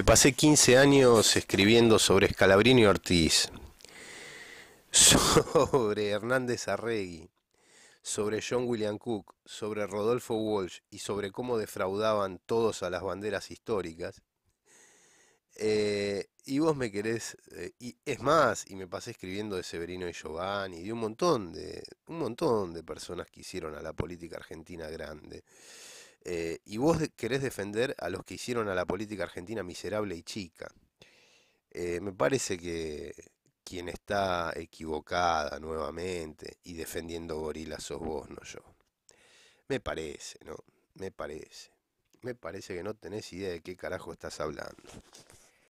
Me pasé 15 años escribiendo sobre Scalabrini Ortiz, sobre Hernández Arregui, sobre John William Cook, sobre Rodolfo Walsh y sobre cómo defraudaban todos a las banderas históricas. Eh, y vos me querés, eh, y es más, y me pasé escribiendo de Severino y Giovanni, y de un montón de, un montón de personas que hicieron a la política argentina grande. Eh, y vos querés defender a los que hicieron a la política argentina miserable y chica. Eh, me parece que quien está equivocada nuevamente y defendiendo gorilas sos vos, no yo. Me parece, ¿no? Me parece. Me parece que no tenés idea de qué carajo estás hablando.